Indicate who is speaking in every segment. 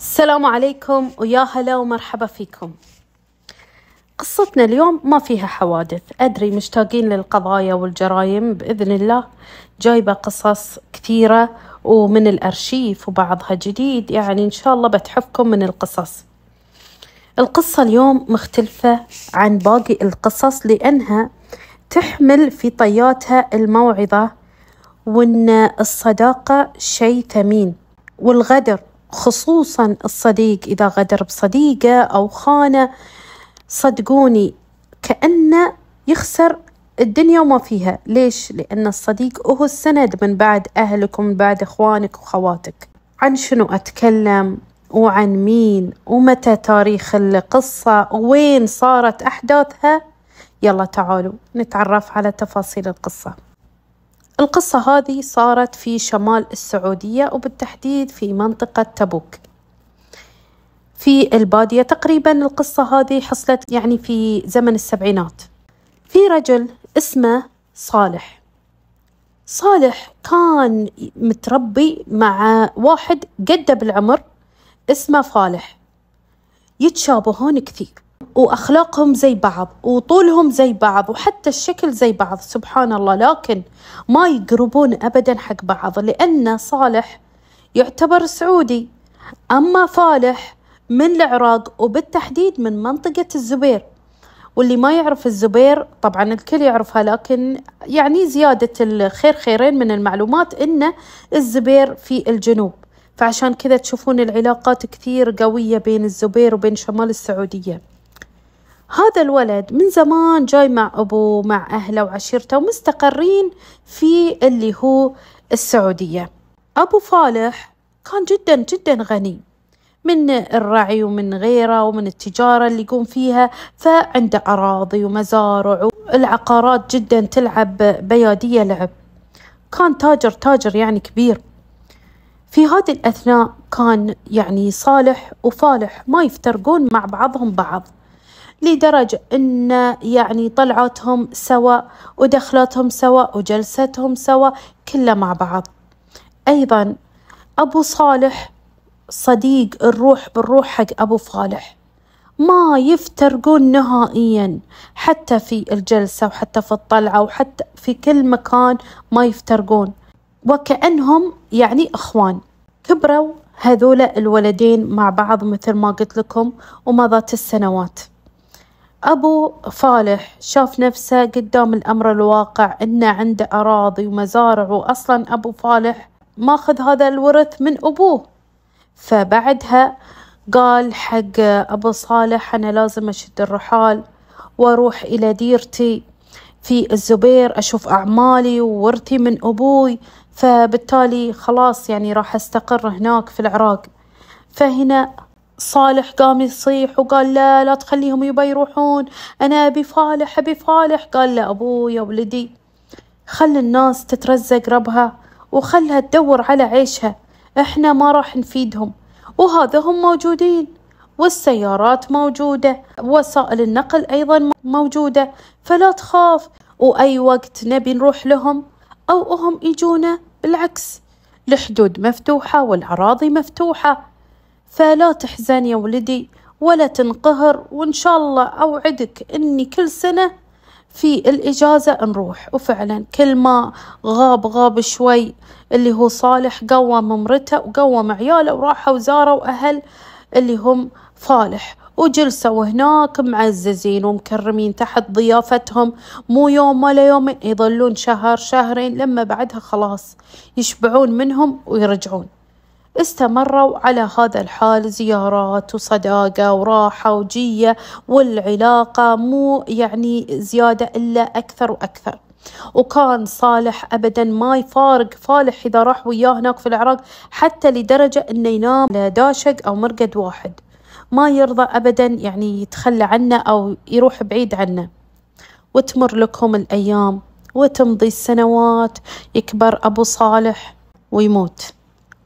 Speaker 1: السلام عليكم ويا هلا ومرحبا فيكم قصتنا اليوم ما فيها حوادث أدري مشتاقين للقضايا والجرائم بإذن الله جايبة قصص كثيرة ومن الأرشيف وبعضها جديد يعني إن شاء الله بتحفكم من القصص القصة اليوم مختلفة عن باقي القصص لأنها تحمل في طياتها الموعظة وأن الصداقة شيء ثمين والغدر خصوصا الصديق إذا غدر بصديقة أو خانة صدقوني كأنه يخسر الدنيا وما فيها ليش؟ لأن الصديق هو السند من بعد أهلك ومن بعد إخوانك وخواتك عن شنو أتكلم وعن مين ومتى تاريخ القصة وين صارت أحداثها يلا تعالوا نتعرف على تفاصيل القصه القصة هذه صارت في شمال السعودية وبالتحديد في منطقة تبوك في البادية تقريبا القصة هذه حصلت يعني في زمن السبعينات في رجل اسمه صالح صالح كان متربي مع واحد قده بالعمر اسمه فالح يتشابهون كثير واخلاقهم زي بعض وطولهم زي بعض وحتى الشكل زي بعض سبحان الله لكن ما يقربون ابدا حق بعض لان صالح يعتبر سعودي اما فالح من العراق وبالتحديد من منطقه الزبير واللي ما يعرف الزبير طبعا الكل يعرفها لكن يعني زياده الخير خيرين من المعلومات ان الزبير في الجنوب فعشان كذا تشوفون العلاقات كثير قويه بين الزبير وبين شمال السعوديه هذا الولد من زمان جاي مع أبوه مع أهله وعشيرته ومستقرين في اللي هو السعودية أبو فالح كان جدا جدا غني من الرعي ومن غيره ومن التجارة اللي يقوم فيها فعنده أراضي ومزارع والعقارات جدا تلعب بيادية لعب كان تاجر تاجر يعني كبير في هذه الأثناء كان يعني صالح وفالح ما يفترقون مع بعضهم بعض لدرجة أن يعني طلعتهم سوا ودخلتهم سوا وجلستهم سوا كلها مع بعض أيضا أبو صالح صديق الروح بالروح حق أبو صالح ما يفترقون نهائيا حتى في الجلسة وحتى في الطلعة وحتى في كل مكان ما يفترقون وكأنهم يعني إخوان كبروا هذولا الولدين مع بعض مثل ما قلت لكم ومضت السنوات أبو فالح شاف نفسه قدام الأمر الواقع إنه عنده أراضي ومزارع وأصلا أبو فالح ماخذ هذا الورث من أبوه فبعدها قال حق أبو صالح أنا لازم أشد الرحال وأروح إلى ديرتي في الزبير أشوف أعمالي وورثي من أبوي فبالتالي خلاص يعني راح أستقر هناك في العراق فهنا صالح قام يصيح وقال لا لا تخليهم يبا يروحون أنا أبي فالح أبي فالح قال له أبوي يا ولدي خل الناس تترزق ربها وخلها تدور على عيشها إحنا ما راح نفيدهم وهذا هم موجودين والسيارات موجودة وسائل النقل أيضا موجودة فلا تخاف وأي وقت نبي نروح لهم أو هم يجونا بالعكس الحدود مفتوحة والأراضي مفتوحة فلا تحزن يا ولدي ولا تنقهر وإن شاء الله أوعدك إني كل سنة في الإجازة نروح وفعلا كل ما غاب غاب شوي اللي هو صالح قوم مرته وقوم عياله وراحوا وزاروا أهل اللي هم فالح وجلسوا هناك معززين ومكرمين تحت ضيافتهم مو يوم ولا يومين يظلون شهر شهرين لما بعدها خلاص يشبعون منهم ويرجعون استمروا على هذا الحال زيارات وصداقة وراحة وجية والعلاقة مو يعني زيادة إلا أكثر وأكثر وكان صالح ابدا ما يفارق فالح اذا راح وياه هناك في العراق حتى لدرجه انه ينام على داشق او مرقد واحد ما يرضى ابدا يعني يتخلى عنه او يروح بعيد عنه وتمر لكم الايام وتمضي السنوات يكبر ابو صالح ويموت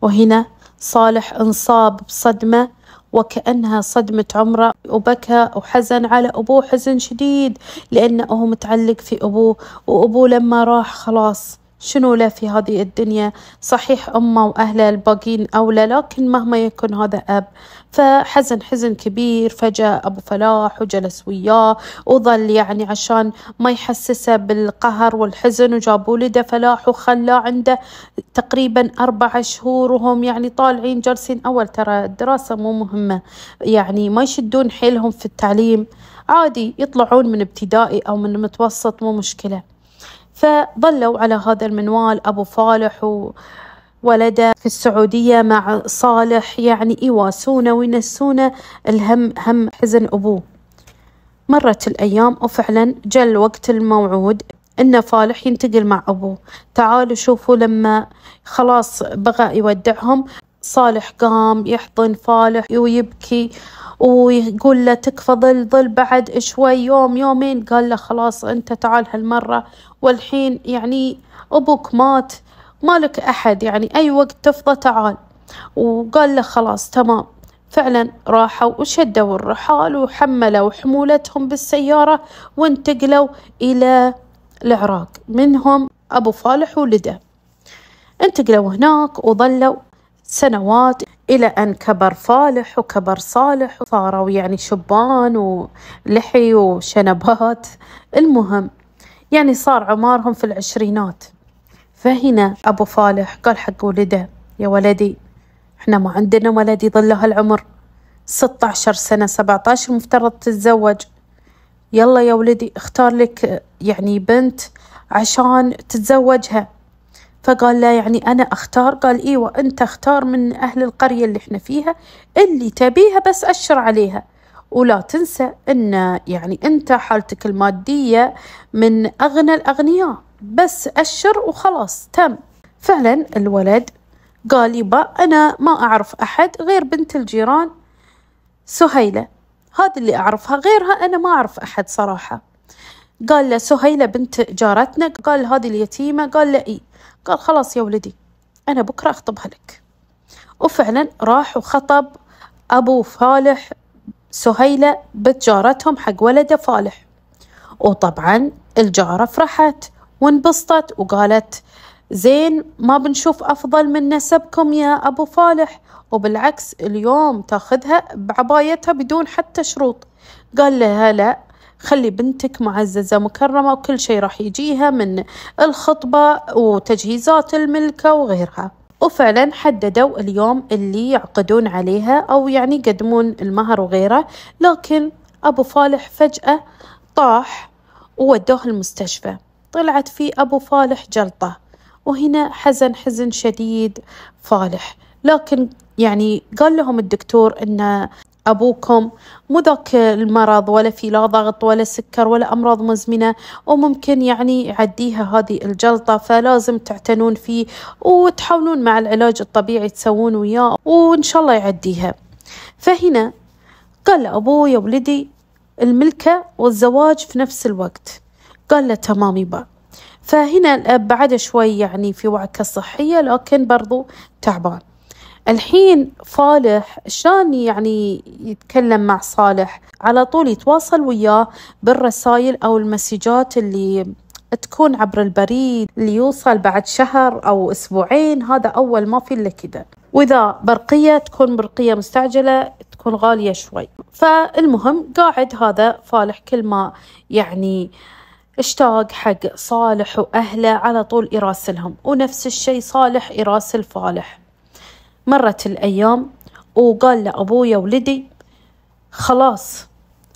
Speaker 1: وهنا صالح انصاب بصدمة وكأنها صدمة عمره وبكى وحزن على أبوه حزن شديد لأنه متعلق في أبوه وأبوه لما راح خلاص شنو له في هذه الدنيا صحيح أمه وأهله الباقين أولى لكن مهما يكن هذا أب فحزن حزن كبير فجاء أبو فلاح وجلس وياه وظل يعني عشان ما يحسسه بالقهر والحزن وجاب ولده فلاح وخلاه عنده تقريبا أربع شهور وهم يعني طالعين جالسين أول ترى الدراسة مو مهمة يعني ما يشدون حيلهم في التعليم عادي يطلعون من ابتدائي أو من متوسط مو مشكلة فظلوا على هذا المنوال أبو فالح و ولده في السعودية مع صالح يعني يواسونه وينسونه الهم هم حزن أبوه مرت الأيام وفعلا جاء الوقت الموعود إن فالح ينتقل مع أبوه تعالوا شوفوا لما خلاص بغى يودعهم صالح قام يحضن فالح ويبكي ويقول له تكفى ظل ظل بعد شوي يوم يومين قال له خلاص انت تعال هالمرة والحين يعني ابوك مات مالك احد يعني اي وقت تفضى تعال وقال له خلاص تمام فعلا راحوا وشدوا الرحال وحملوا حمولتهم بالسيارة وانتقلوا إلى العراق منهم أبو فالح ولده انتقلوا هناك وظلوا سنوات إلى أن كبر فالح وكبر صالح وصاروا يعني شبان ولحي وشنبات المهم يعني صار عمارهم في العشرينات فهنا أبو فالح قال حق ولده يا ولدي احنا ما عندنا ولد يظل هالعمر ستة عشر سنة سبعة عشر مفترض تتزوج يلا يا ولدي اختار لك يعني بنت عشان تتزوجها فقال لا يعني أنا أختار قال إيوة أنت اختار من أهل القرية اللي احنا فيها اللي تبيها بس أشر عليها ولا تنسى أن يعني أنت حالتك المادية من أغنى الأغنياء بس أشر وخلاص تم فعلا الولد قال يبا أنا ما أعرف أحد غير بنت الجيران سهيلة هذا اللي أعرفها غيرها أنا ما أعرف أحد صراحة قال له سهيلة بنت جارتنا قال هذه اليتيمة قال له إيه قال خلاص يا ولدي أنا بكرة أخطبها لك وفعلا راح وخطب أبو فالح سهيلة بنت جارتهم حق ولده فالح وطبعا الجارة فرحت وانبسطت وقالت زين ما بنشوف أفضل من نسبكم يا أبو فالح وبالعكس اليوم تاخذها بعبايتها بدون حتى شروط قال لها لا خلي بنتك معززة مكرمة وكل شيء راح يجيها من الخطبة وتجهيزات الملكة وغيرها وفعلا حددوا اليوم اللي يعقدون عليها أو يعني يقدمون المهر وغيره لكن أبو فالح فجأة طاح وودوه المستشفى طلعت في أبو فالح جلطة وهنا حزن حزن شديد فالح لكن يعني قال لهم الدكتور أن أبوكم مو ذاك المرض ولا في لا ضغط ولا سكر ولا أمراض مزمنة وممكن يعني يعديها هذه الجلطة فلازم تعتنون فيه وتحاولون مع العلاج الطبيعي تسوون وياه وإن شاء الله يعديها فهنا قال أبوه يا ولدي الملكة والزواج في نفس الوقت قال له تمام يبا فهنا الأب بعد شوي يعني في وعكة صحية لكن برضو تعبان الحين صالح شلون يعني يتكلم مع صالح على طول يتواصل وياه بالرسائل أو المسجات اللي تكون عبر البريد اللي يوصل بعد شهر أو أسبوعين هذا أول ما في إلا كذا وإذا برقية تكون برقية مستعجلة تكون غالية شوي فالمهم قاعد هذا فالح كل ما يعني اشتاق حق صالح وأهله على طول يراسلهم ونفس الشي صالح يراسل فالح مرت الأيام وقال لأبويا ولدي خلاص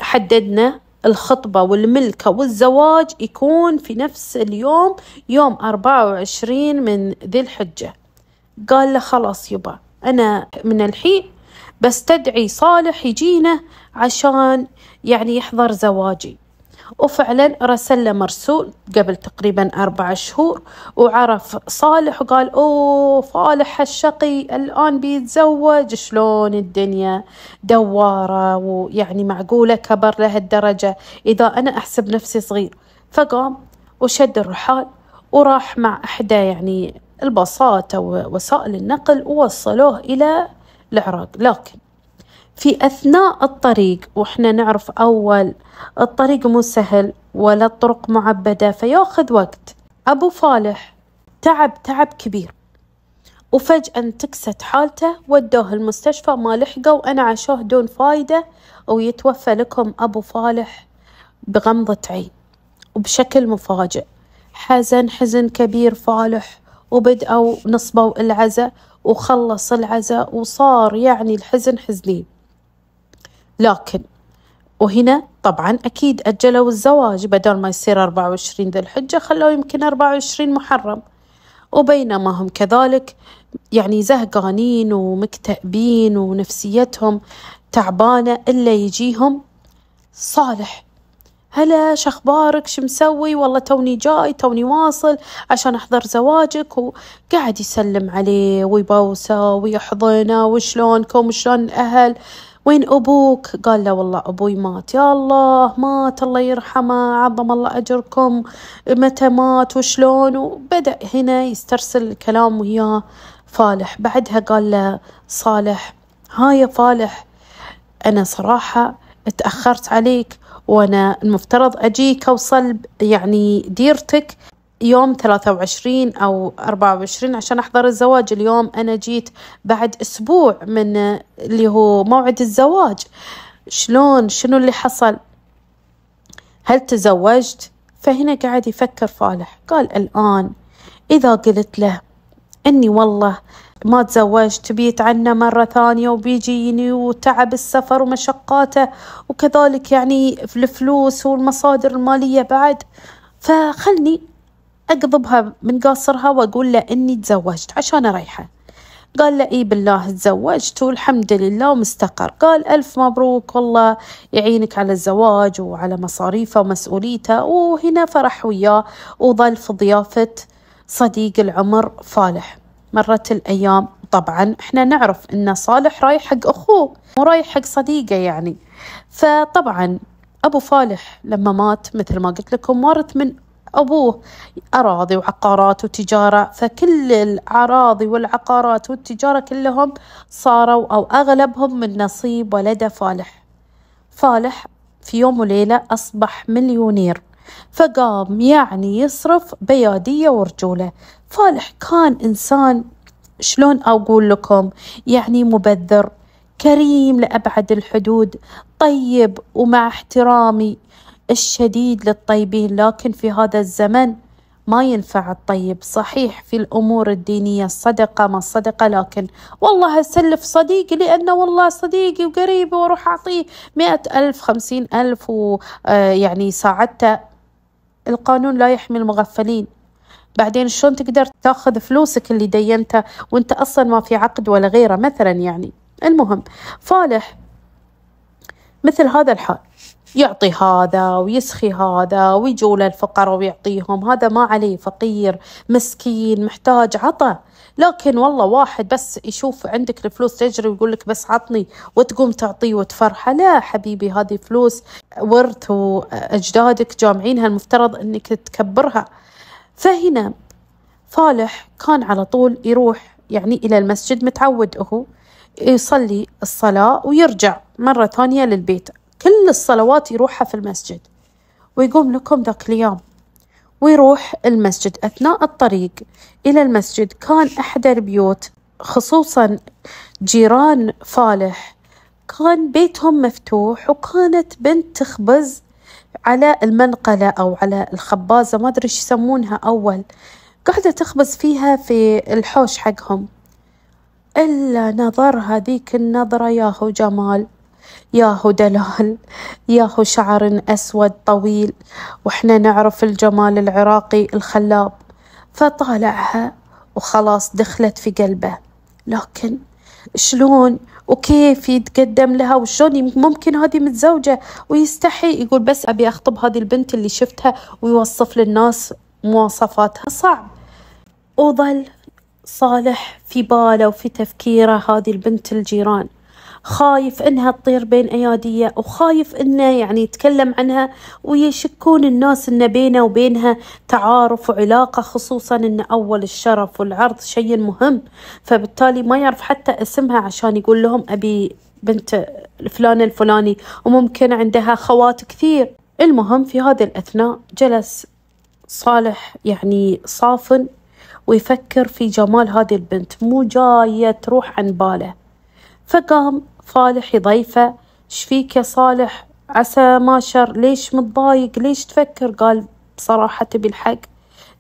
Speaker 1: حددنا الخطبة والملكة والزواج يكون في نفس اليوم يوم أربعة وعشرين من ذي الحجة قال له خلاص يبا أنا من الحين بستدعي صالح يجينا عشان يعني يحضر زواجي وفعلا رسل له مرسول قبل تقريبا أربع شهور وعرف صالح وقال أوه فالح الشقي الآن بيتزوج شلون الدنيا دوارة ويعني معقولة كبر لهالدرجة إذا أنا أحسب نفسي صغير فقام وشد الرحال وراح مع إحدى يعني البساطة ووسائل النقل ووصلوه إلى العراق لكن في أثناء الطريق وإحنا نعرف أول الطريق مو سهل ولا الطرق معبدة فياخذ وقت أبو فالح تعب تعب كبير وفجأة تكست حالته ودوه المستشفى ما لحقوا أنا عشوه دون فايدة ويتوفى لكم أبو فالح بغمضة عين وبشكل مفاجئ حزن حزن كبير فالح وبدأوا نصبوا العزاء وخلص العزاء وصار يعني الحزن حزنين لكن وهنا طبعا أكيد أجلوا الزواج بدل ما يصير 24 ذي الحجة خلوه يمكن 24 محرم وبينما هم كذلك يعني زهقانين ومكتئبين ونفسيتهم تعبانة إلا يجيهم صالح هلا شخبارك شو مسوي والله توني جاي توني واصل عشان احضر زواجك وقاعد يسلم عليه ويبوسه ويحضنه وشلونكم وشلون الاهل وين أبوك قال له والله أبوي مات يا الله مات الله يرحمه عظم الله أجركم متى مات وشلون وبدأ هنا يسترسل كلام وياه فالح بعدها قال له صالح ها يا فالح أنا صراحة تأخرت عليك وأنا المفترض أجيك أوصل يعني ديرتك يوم 23 أو 24 عشان أحضر الزواج اليوم أنا جيت بعد أسبوع من اللي هو موعد الزواج شلون شنو اللي حصل هل تزوجت فهنا قاعد يفكر فالح قال الآن إذا قلت له أني والله ما تزوجت بيتعنى مرة ثانية وبيجيني وتعب السفر ومشقاته وكذلك يعني الفلوس والمصادر المالية بعد فخلني أقضبها من قاصرها وأقول له إني تزوجت عشان أريحه قال له إي بالله تزوجت والحمد لله ومستقر قال ألف مبروك والله يعينك على الزواج وعلى مصاريفه ومسؤوليته وهنا فرح وياه وظل في ضيافة صديق العمر فالح مرت الأيام طبعا احنا نعرف ان صالح رايح حق اخوه مو رايح حق صديقه يعني فطبعا ابو فالح لما مات مثل ما قلت لكم وارث من أبوه أراضي وعقارات وتجارة فكل الأراضي والعقارات والتجارة كلهم صاروا أو أغلبهم من نصيب ولده فالح فالح في يوم وليلة أصبح مليونير فقام يعني يصرف بيادية ورجولة فالح كان إنسان شلون أقول لكم يعني مبذر كريم لأبعد الحدود طيب ومع احترامي الشديد للطيبين لكن في هذا الزمن ما ينفع الطيب صحيح في الأمور الدينية الصدقة ما الصدقة لكن والله أسلف صديقي لأنه والله صديقي وقريبي وأروح أعطيه مئة ألف خمسين ألف ويعني آه، ساعدته القانون لا يحمي المغفلين بعدين شلون تقدر تاخذ فلوسك اللي دينته وانت اصلا ما في عقد ولا غيره مثلا يعني المهم فالح مثل هذا الحال يعطي هذا ويسخي هذا ويجول الفقراء ويعطيهم هذا ما عليه فقير مسكين محتاج عطى لكن والله واحد بس يشوف عندك الفلوس تجري ويقول لك بس عطني وتقوم تعطيه وتفرحه لا حبيبي هذه فلوس ورث واجدادك جامعينها المفترض انك تكبرها فهنا صالح كان على طول يروح يعني الى المسجد متعود هو يصلي الصلاه ويرجع مرة ثانية للبيت كل الصلوات يروحها في المسجد ويقوم لكم ذاك اليوم ويروح المسجد أثناء الطريق إلى المسجد كان أحد البيوت خصوصا جيران فالح كان بيتهم مفتوح وكانت بنت تخبز على المنقلة أو على الخبازة ما أدري إيش يسمونها أول قاعدة تخبز فيها في الحوش حقهم إلا نظرها ذيك النظرة ياهو جمال يا هو دلال يا هو شعر أسود طويل وإحنا نعرف الجمال العراقي الخلاب فطالعها وخلاص دخلت في قلبه لكن شلون وكيف يتقدم لها وشلون ممكن هذه متزوجة ويستحي يقول بس أبي أخطب هذه البنت اللي شفتها ويوصف للناس مواصفاتها صعب وظل صالح في باله وفي تفكيره هذه البنت الجيران خايف انها تطير بين اياديه وخايف انه يعني يتكلم عنها ويشكون الناس ان بينه وبينها تعارف وعلاقه خصوصا ان اول الشرف والعرض شيء مهم فبالتالي ما يعرف حتى اسمها عشان يقول لهم ابي بنت الفلان الفلاني وممكن عندها خوات كثير المهم في هذه الاثناء جلس صالح يعني صافن ويفكر في جمال هذه البنت مو جاية تروح عن باله فقام فالح يضيفه شفيك يا صالح عسى ما شر ليش متضايق ليش تفكر قال بصراحة تبي الحق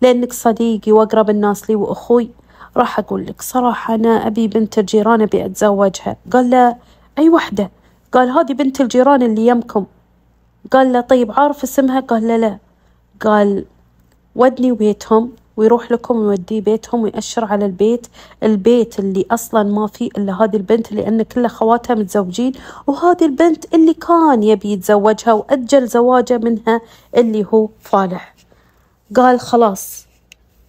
Speaker 1: لأنك صديقي وأقرب الناس لي وأخوي راح أقول لك صراحة أنا أبي بنت الجيران أبي أتزوجها قال له أي وحدة قال هذه بنت الجيران اللي يمكم قال له طيب عارف اسمها قال له لا قال ودني بيتهم ويروح لكم ويوديه بيتهم ويأشر على البيت البيت اللي أصلا ما فيه إلا هذه البنت لأن كل خواتها متزوجين وهذه البنت اللي كان يبي يتزوجها وأجل زواجه منها اللي هو فالح قال خلاص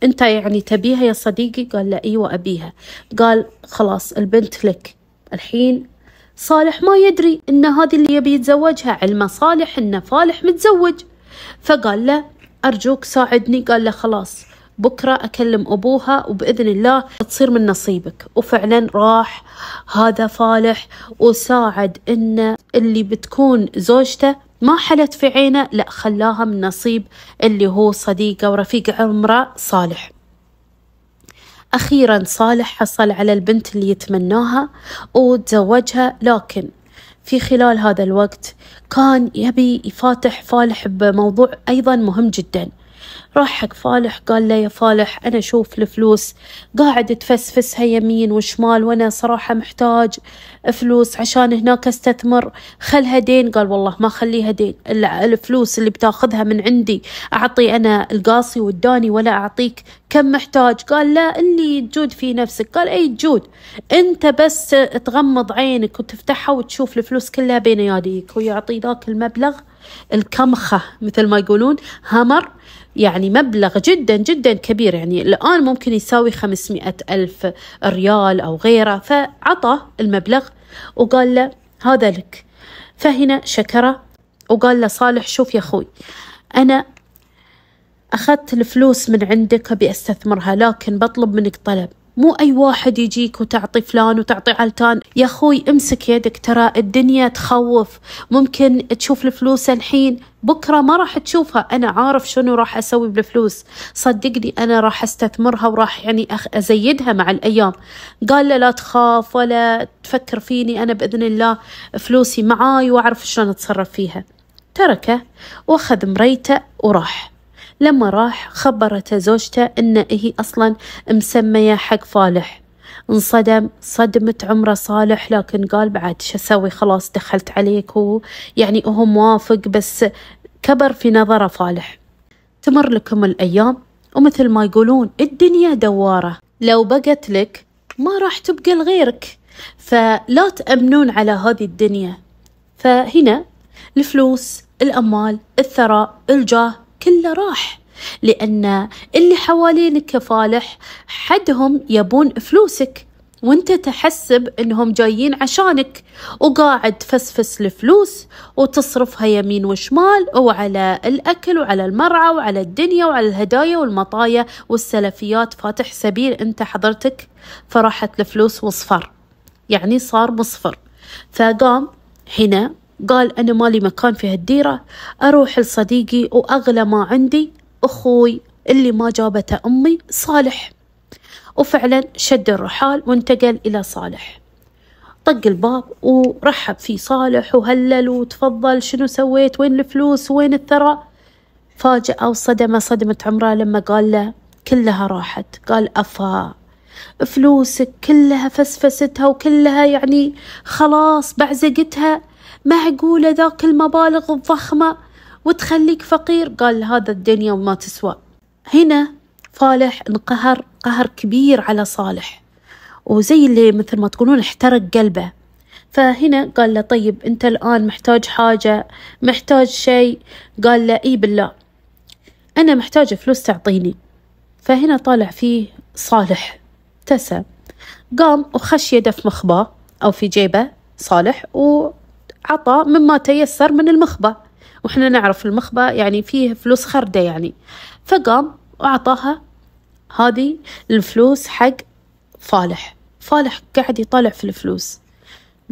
Speaker 1: انت يعني تبيها يا صديقي قال لا ايوه ابيها قال خلاص البنت لك الحين صالح ما يدري ان هذه اللي يبي يتزوجها علمه صالح ان فالح متزوج فقال له ارجوك ساعدني قال له خلاص بكرة أكلم أبوها وبإذن الله تصير من نصيبك وفعلا راح هذا فالح وساعد إن اللي بتكون زوجته ما حلت في عينه لا خلاها من نصيب اللي هو صديقه ورفيق عمره صالح أخيرا صالح حصل على البنت اللي يتمناها وتزوجها لكن في خلال هذا الوقت كان يبي يفاتح فالح بموضوع أيضا مهم جدا راح حق فالح قال له يا فالح أنا أشوف الفلوس قاعد تفسفسها يمين وشمال وأنا صراحة محتاج فلوس عشان هناك استثمر خلها دين قال والله ما خليها دين الفلوس اللي بتاخذها من عندي أعطي أنا القاصي والداني ولا أعطيك كم محتاج قال لا اللي تجود في نفسك قال أي تجود أنت بس تغمض عينك وتفتحها وتشوف الفلوس كلها بين يديك ويعطي ذاك المبلغ الكمخة مثل ما يقولون همر يعني يعني مبلغ جدا جدا كبير يعني الآن ممكن يساوي 500 ألف ريال أو غيره فعطى المبلغ وقال له هذا لك فهنا شكره وقال له صالح شوف يا أخوي أنا أخذت الفلوس من عندك أبي أستثمرها لكن بطلب منك طلب مو أي واحد يجيك وتعطي فلان وتعطي علتان يا أخوي امسك يدك ترى الدنيا تخوف ممكن تشوف الفلوس الحين بكرة ما راح تشوفها أنا عارف شنو راح أسوي بالفلوس صدقني أنا راح أستثمرها وراح يعني أزيدها مع الأيام قال له لا تخاف ولا تفكر فيني أنا بإذن الله فلوسي معاي وأعرف شلون أتصرف فيها تركه وأخذ مريته وراح لما راح خبرته زوجته أن هي أصلا مسمية حق فالح انصدم صدمة عمره صالح لكن قال بعد شو أسوي خلاص دخلت عليك هو يعني هو موافق بس كبر في نظره فالح تمر لكم الأيام ومثل ما يقولون الدنيا دوارة لو بقت لك ما راح تبقى لغيرك فلا تأمنون على هذه الدنيا فهنا الفلوس الأموال الثراء الجاه كله راح لأن اللي حوالينك فالح حدهم يبون فلوسك وانت تحسب انهم جايين عشانك وقاعد تفسفس الفلوس وتصرفها يمين وشمال وعلى الاكل وعلى المرعى وعلى الدنيا وعلى الهدايا والمطايا والسلفيات فاتح سبيل انت حضرتك فراحت الفلوس وصفر يعني صار مصفر فقام هنا قال أنا مالي مكان في هالديرة أروح لصديقي وأغلى ما عندي أخوي اللي ما جابته أمي صالح وفعلا شد الرحال وانتقل إلى صالح طق الباب ورحب فيه صالح وهلل وتفضل شنو سويت وين الفلوس وين الثراء فاجأة وصدمة صدمة عمره لما قال له كلها راحت قال أفا فلوسك كلها فسفستها وكلها يعني خلاص بعزقتها معقولة ذاك المبالغ الضخمة وتخليك فقير قال هذا الدنيا وما تسوى هنا فالح انقهر قهر كبير على صالح وزي اللي مثل ما تقولون احترق قلبه فهنا قال له طيب انت الان محتاج حاجة محتاج شيء قال له اي بالله انا محتاج فلوس تعطيني فهنا طالع فيه صالح ابتسم قام وخش يده في مخباه او في جيبه صالح و عطى مما تيسر من المخبة وإحنا نعرف المخبة يعني فيه فلوس خردة يعني فقام وأعطاها هذه الفلوس حق فالح فالح قاعد يطالع في الفلوس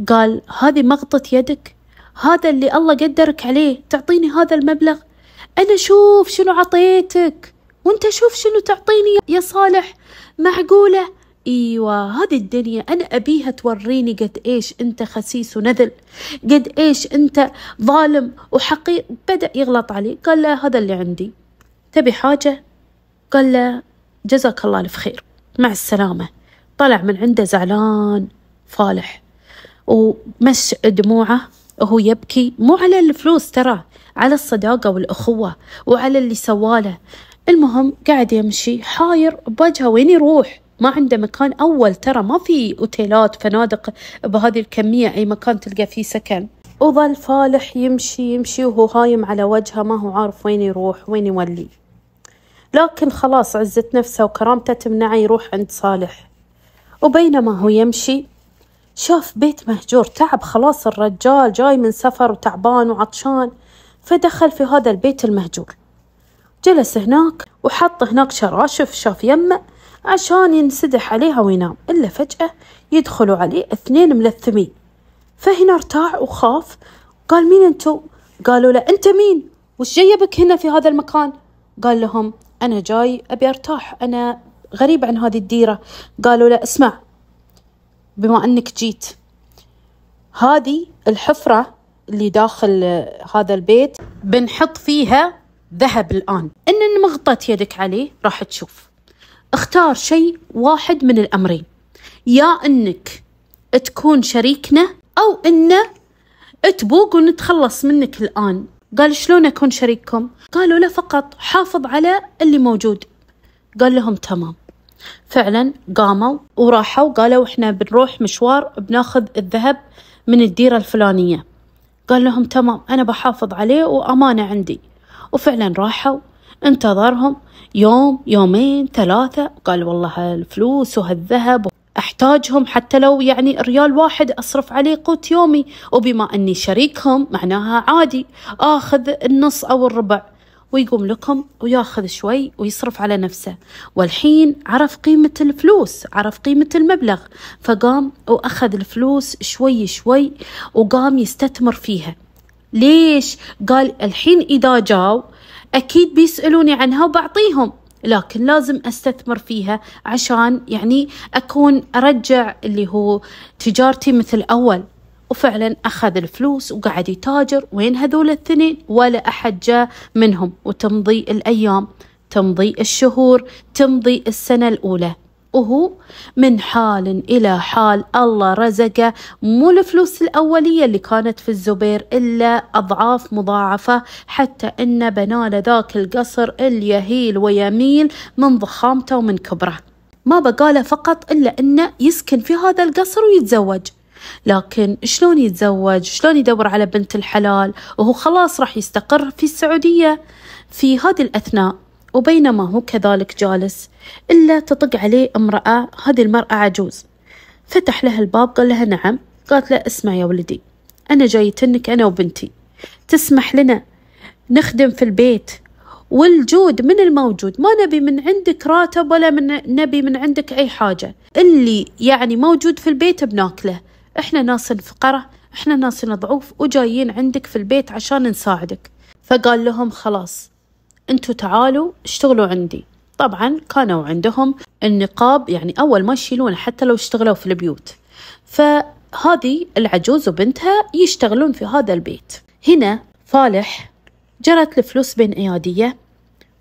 Speaker 1: قال هذه مغطة يدك هذا اللي الله قدرك عليه تعطيني هذا المبلغ أنا شوف شنو عطيتك وانت شوف شنو تعطيني يا صالح معقولة ايوه هذه الدنيا انا ابيها توريني قد ايش انت خسيس ونذل قد ايش انت ظالم وحقير بدا يغلط علي قال له هذا اللي عندي تبي حاجه قال له جزاك الله الف خير مع السلامه طلع من عنده زعلان فالح ومش دموعه وهو يبكي مو على الفلوس ترى على الصداقة والأخوة وعلى اللي سواله المهم قاعد يمشي حاير بوجهه وين يروح ما عنده مكان أول ترى ما في أوتيلات فنادق بهذه الكمية أي مكان تلقى فيه سكن وظل فالح يمشي يمشي وهو هايم على وجهه ما هو عارف وين يروح وين يولي لكن خلاص عزة نفسه وكرامته تمنعه يروح عند صالح وبينما هو يمشي شاف بيت مهجور تعب خلاص الرجال جاي من سفر وتعبان وعطشان فدخل في هذا البيت المهجور جلس هناك وحط هناك شراشف شاف يمه عشان ينسدح عليها وينام إلا فجأة يدخلوا عليه اثنين ملثمين فهنا ارتاع وخاف قال مين انتو؟ قالوا له انت مين؟ وش جيبك هنا في هذا المكان؟ قال لهم انا جاي ابي ارتاح انا غريب عن هذه الديرة قالوا له اسمع بما انك جيت هذه الحفرة اللي داخل هذا البيت بنحط فيها ذهب الآن إن مغطت يدك عليه راح تشوف اختار شيء واحد من الأمرين يا أنك تكون شريكنا أو أنه تبوق ونتخلص منك الآن قال شلون أكون شريككم قالوا له فقط حافظ على اللي موجود قال لهم تمام فعلا قاموا وراحوا قالوا احنا بنروح مشوار بناخذ الذهب من الديرة الفلانية قال لهم تمام أنا بحافظ عليه وأمانة عندي وفعلا راحوا انتظرهم يوم يومين ثلاثة قال والله هالفلوس وهالذهب أحتاجهم حتى لو يعني ريال واحد أصرف عليه قوت يومي وبما أني شريكهم معناها عادي آخذ النص أو الربع ويقوم لكم وياخذ شوي ويصرف على نفسه والحين عرف قيمة الفلوس عرف قيمة المبلغ فقام وأخذ الفلوس شوي شوي وقام يستثمر فيها ليش؟ قال الحين إذا جاو أكيد بيسألوني عنها وبعطيهم لكن لازم استثمر فيها عشان يعني اكون ارجع اللي هو تجارتي مثل اول وفعلا اخذ الفلوس وقعد يتاجر وين هذول الاثنين ولا احد جاء منهم وتمضي الايام تمضي الشهور تمضي السنه الاولى وهو من حال إلى حال الله رزقه مو الفلوس الأولية اللي كانت في الزبير إلا أضعاف مضاعفة حتى إن بنال ذاك القصر اليهيل ويميل من ضخامته ومن كبره ما بقاله فقط إلا إنه يسكن في هذا القصر ويتزوج لكن شلون يتزوج شلون يدور على بنت الحلال وهو خلاص راح يستقر في السعودية في هذه الأثناء وبينما هو كذلك جالس إلا تطق عليه امرأة هذه المرأة عجوز فتح لها الباب قال لها نعم قالت له اسمع يا ولدي أنا جايتنك أنا وبنتي تسمح لنا نخدم في البيت والجود من الموجود ما نبي من عندك راتب ولا من نبي من عندك أي حاجة اللي يعني موجود في البيت بناكله إحنا ناس فقرة إحنا ناس ضعوف وجايين عندك في البيت عشان نساعدك فقال لهم خلاص انتوا تعالوا اشتغلوا عندي طبعا كانوا عندهم النقاب يعني أول ما يشيلونه حتى لو اشتغلوا في البيوت فهذه العجوز وبنتها يشتغلون في هذا البيت هنا فالح جرت الفلوس بين أيادية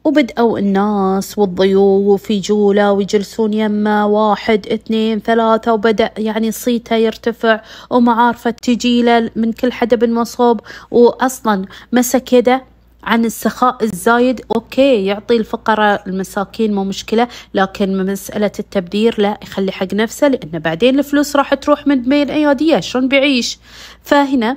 Speaker 1: وبدأوا الناس والضيوف يجوله ويجلسون يمه واحد اثنين ثلاثة وبدأ يعني صيته يرتفع ومعارفه تجيله من كل حدا بالمصوب وأصلا مسك يده عن السخاء الزايد أوكي يعطي الفقراء المساكين مو مشكلة لكن مسألة التبذير لا يخلي حق نفسه لأن بعدين الفلوس راح تروح من بين أياديه شلون بيعيش فهنا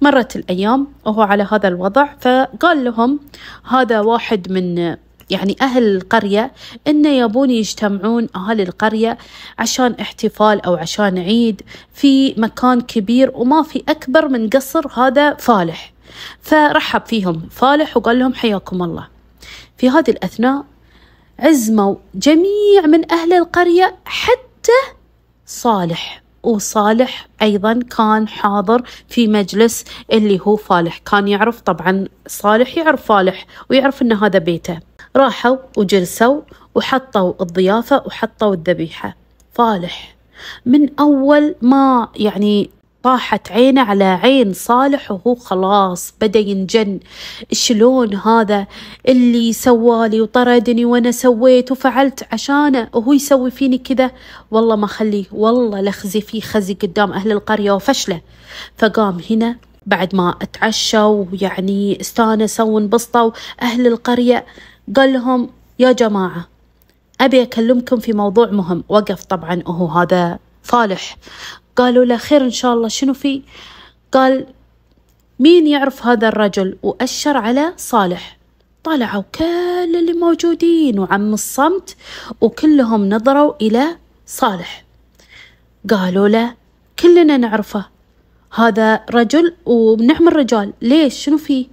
Speaker 1: مرت الأيام وهو على هذا الوضع فقال لهم هذا واحد من يعني أهل القرية إنه يبون يجتمعون أهل القرية عشان احتفال أو عشان عيد في مكان كبير وما في أكبر من قصر هذا فالح فرحب فيهم فالح وقال لهم حياكم الله في هذه الأثناء عزموا جميع من أهل القرية حتى صالح وصالح أيضا كان حاضر في مجلس اللي هو فالح كان يعرف طبعا صالح يعرف فالح ويعرف أن هذا بيته راحوا وجلسوا وحطوا الضيافة وحطوا الذبيحة فالح من أول ما يعني طاحت عينه على عين صالح وهو خلاص بدا ينجن شلون هذا اللي سوالي وطردني وانا سويت وفعلت عشانه وهو يسوي فيني كذا والله ما خليه والله لخزي فيه خزي قدام اهل القريه وفشله فقام هنا بعد ما اتعشوا ويعني استانسوا وانبسطوا اهل القريه قال لهم يا جماعه ابي اكلمكم في موضوع مهم وقف طبعا وهو هذا صالح قالوا له خير إن شاء الله شنو في قال مين يعرف هذا الرجل وأشر على صالح طلعوا كل اللي موجودين وعم الصمت وكلهم نظروا إلى صالح قالوا له كلنا نعرفه هذا رجل وبنعم الرجال ليش شنو فيه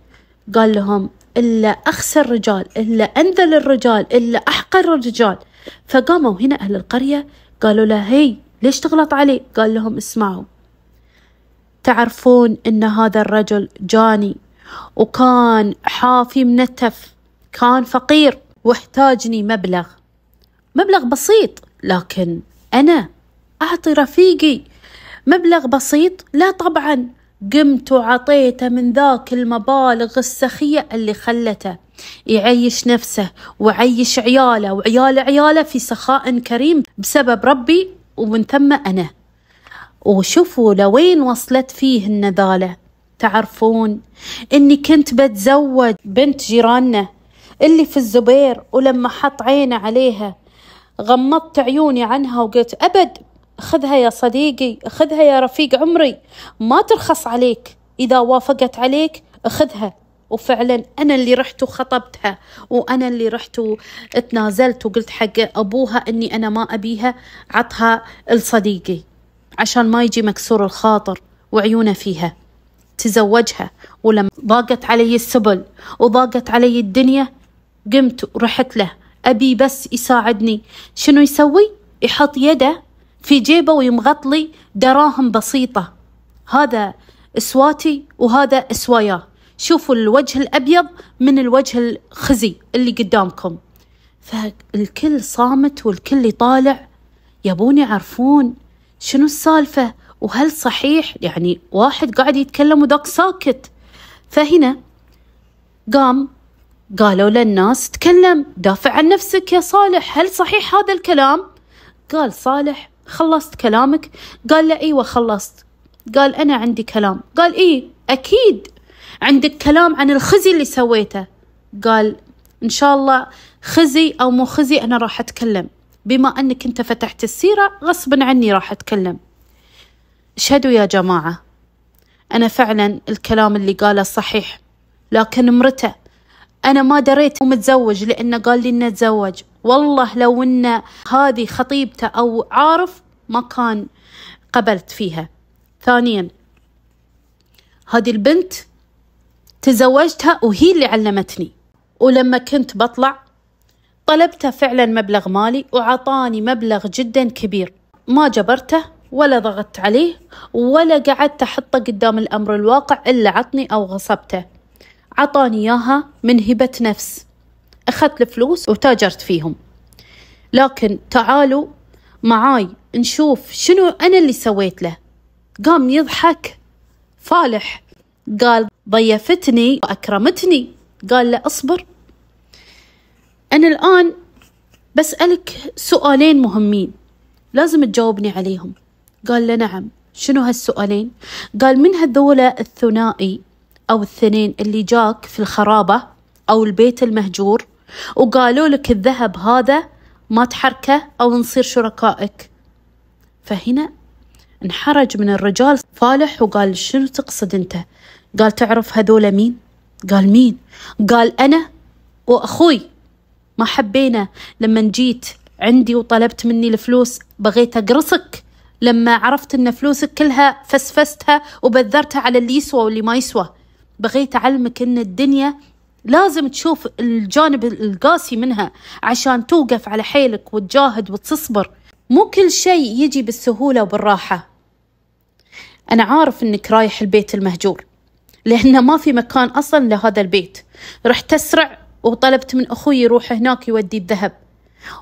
Speaker 1: قال لهم إلا أخسر الرجال إلا أنذل الرجال إلا أحقر الرجال فقاموا هنا أهل القرية قالوا له هي ليش تغلط علي قال لهم اسمعوا تعرفون ان هذا الرجل جاني وكان حافي منتف كان فقير واحتاجني مبلغ مبلغ بسيط لكن انا اعطي رفيقي مبلغ بسيط لا طبعا قمت وعطيته من ذاك المبالغ السخية اللي خلته يعيش نفسه وعيش عياله وعياله عياله في سخاء كريم بسبب ربي ومن ثم أنا وشوفوا لوين وصلت فيه النذالة تعرفون إني كنت بتزوج بنت جيراننا اللي في الزبير ولما حط عينه عليها غمضت عيوني عنها وقلت أبد خذها يا صديقي خذها يا رفيق عمري ما ترخص عليك إذا وافقت عليك خذها وفعلا انا اللي رحت وخطبتها وانا اللي رحت وتنازلت وقلت حق ابوها اني انا ما ابيها عطها لصديقي عشان ما يجي مكسور الخاطر وعيونه فيها تزوجها ولما ضاقت علي السبل وضاقت علي الدنيا قمت ورحت له أبي بس يساعدني شنو يسوي؟ يحط يده في جيبه ويمغط لي دراهم بسيطة هذا إسواتي وهذا إسواياه شوفوا الوجه الأبيض من الوجه الخزي اللي قدامكم فالكل صامت والكل يطالع يبون يعرفون شنو السالفة وهل صحيح يعني واحد قاعد يتكلم وذاك ساكت فهنا قام قالوا للناس تكلم دافع عن نفسك يا صالح هل صحيح هذا الكلام قال صالح خلصت كلامك قال لا ايوه خلصت قال انا عندي كلام قال ايه اكيد عندك كلام عن الخزي اللي سويته قال إن شاء الله خزي أو مو خزي أنا راح أتكلم بما أنك أنت فتحت السيرة غصبا عني راح أتكلم اشهدوا يا جماعة أنا فعلا الكلام اللي قاله صحيح لكن مرته أنا ما دريت متزوج لأنه قال لي إنه تزوج والله لو إن هذه خطيبته أو عارف ما كان قبلت فيها ثانيا هذه البنت تزوجتها وهي اللي علمتني ولما كنت بطلع طلبته فعلا مبلغ مالي وعطاني مبلغ جدا كبير ما جبرته ولا ضغطت عليه ولا قعدت أحطه قدام الأمر الواقع إلا عطني أو غصبته عطاني إياها من هبة نفس أخذت الفلوس وتاجرت فيهم لكن تعالوا معاي نشوف شنو أنا اللي سويت له قام يضحك فالح قال ضيفتني وأكرمتني قال له أصبر أنا الآن بسألك سؤالين مهمين لازم تجاوبني عليهم قال له نعم شنو هالسؤالين قال من هذول الثنائي أو الثنين اللي جاك في الخرابة أو البيت المهجور وقالوا لك الذهب هذا ما تحركه أو نصير شركائك فهنا انحرج من الرجال فالح وقال شنو تقصد انت قال تعرف هذول مين قال مين قال أنا وأخوي ما حبينا لما جيت عندي وطلبت مني الفلوس بغيت أقرصك لما عرفت أن فلوسك كلها فسفستها وبذرتها على اللي يسوى واللي ما يسوى بغيت أعلمك أن الدنيا لازم تشوف الجانب القاسي منها عشان توقف على حيلك وتجاهد وتصبر مو كل شيء يجي بالسهولة وبالراحة أنا عارف أنك رايح البيت المهجور لأنه ما في مكان أصلا لهذا البيت رحت أسرع وطلبت من أخوي يروح هناك يودي الذهب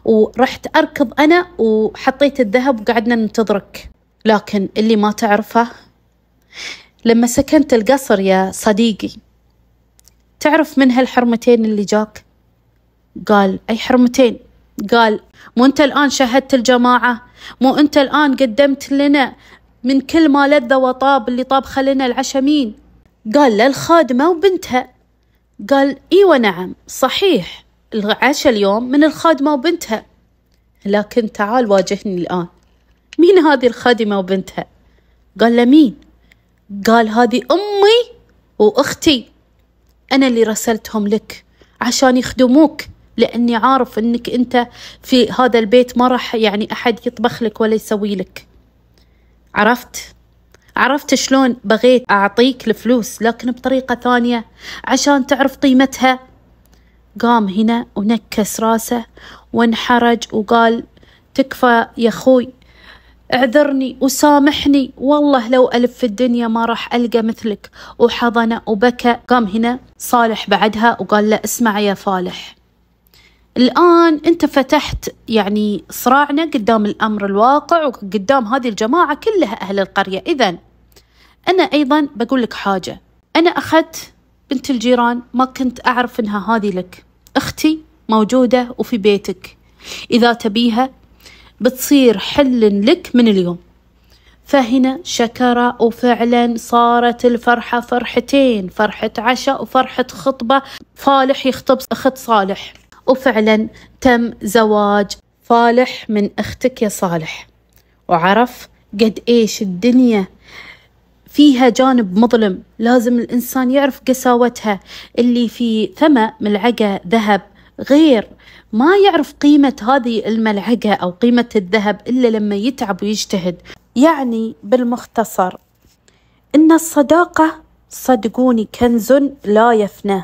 Speaker 1: ورحت أركض أنا وحطيت الذهب وقعدنا ننتظرك لكن اللي ما تعرفه لما سكنت القصر يا صديقي تعرف من هالحرمتين اللي جاك قال أي حرمتين قال مو أنت الآن شهدت الجماعة مو أنت الآن قدمت لنا من كل ما لذ وطاب اللي طاب خلنا العشمين قال له الخادمة وبنتها قال إيوة نعم صحيح العشاء اليوم من الخادمة وبنتها لكن تعال واجهني الآن مين هذه الخادمة وبنتها قال له مين قال هذه أمي وأختي أنا اللي رسلتهم لك عشان يخدموك لأني عارف أنك أنت في هذا البيت ما راح يعني أحد يطبخ لك ولا يسوي لك عرفت؟ عرفت شلون بغيت أعطيك الفلوس لكن بطريقة ثانية عشان تعرف قيمتها قام هنا ونكس راسه وانحرج وقال تكفى يا أخوي اعذرني وسامحني والله لو ألف في الدنيا ما راح ألقى مثلك وحضن وبكى قام هنا صالح بعدها وقال له اسمع يا فالح الآن أنت فتحت يعني صراعنا قدام الأمر الواقع وقدام هذه الجماعة كلها أهل القرية إذن أنا أيضا بقول لك حاجة أنا أخذت بنت الجيران ما كنت أعرف إنها هذه لك أختي موجودة وفي بيتك إذا تبيها بتصير حل لك من اليوم فهنا شكر وفعلا صارت الفرحة فرحتين فرحة عشاء وفرحة خطبة فالح يخطب أخت صالح وفعلا تم زواج فالح من أختك يا صالح وعرف قد إيش الدنيا فيها جانب مظلم لازم الإنسان يعرف قساوتها اللي في ثمة ملعقة ذهب غير ما يعرف قيمة هذه الملعقة أو قيمة الذهب إلا لما يتعب ويجتهد يعني بالمختصر إن الصداقة صدقوني كنز لا يفنى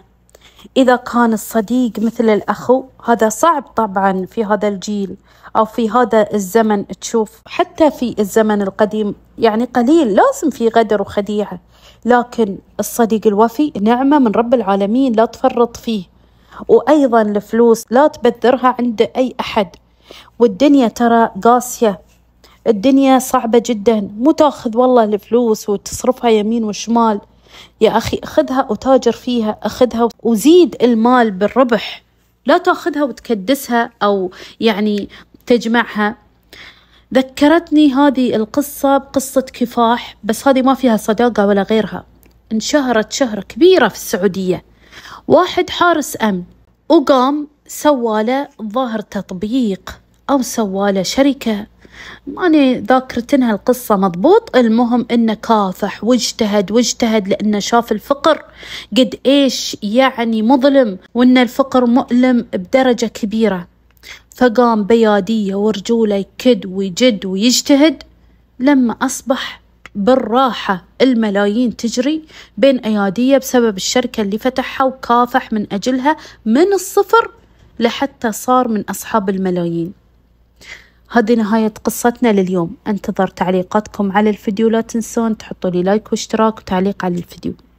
Speaker 1: إذا كان الصديق مثل الأخو هذا صعب طبعا في هذا الجيل أو في هذا الزمن تشوف حتى في الزمن القديم يعني قليل لازم في غدر وخديعة لكن الصديق الوفي نعمة من رب العالمين لا تفرط فيه وأيضا الفلوس لا تبذرها عند أي أحد والدنيا ترى قاسية الدنيا صعبة جدا مو تاخذ والله الفلوس وتصرفها يمين وشمال يا أخي أخذها وتاجر فيها أخذها وزيد المال بالربح لا تاخذها وتكدسها أو يعني تجمعها ذكرتني هذه القصة بقصة كفاح بس هذه ما فيها صداقة ولا غيرها انشهرت شهرة كبيرة في السعودية واحد حارس أمن وقام سواله ظاهر تطبيق أو سواله شركة ماني ذاكرتنها القصة مضبوط المهم انه كافح واجتهد واجتهد لانه شاف الفقر قد ايش يعني مظلم وان الفقر مؤلم بدرجة كبيرة فقام بيادية ورجولة يكد ويجد ويجتهد لما أصبح بالراحة الملايين تجري بين أيادية بسبب الشركة اللي فتحها وكافح من أجلها من الصفر لحتى صار من أصحاب الملايين هذه نهاية قصتنا لليوم انتظر تعليقاتكم على الفيديو لا تنسون تحطوا لي لايك واشتراك وتعليق على الفيديو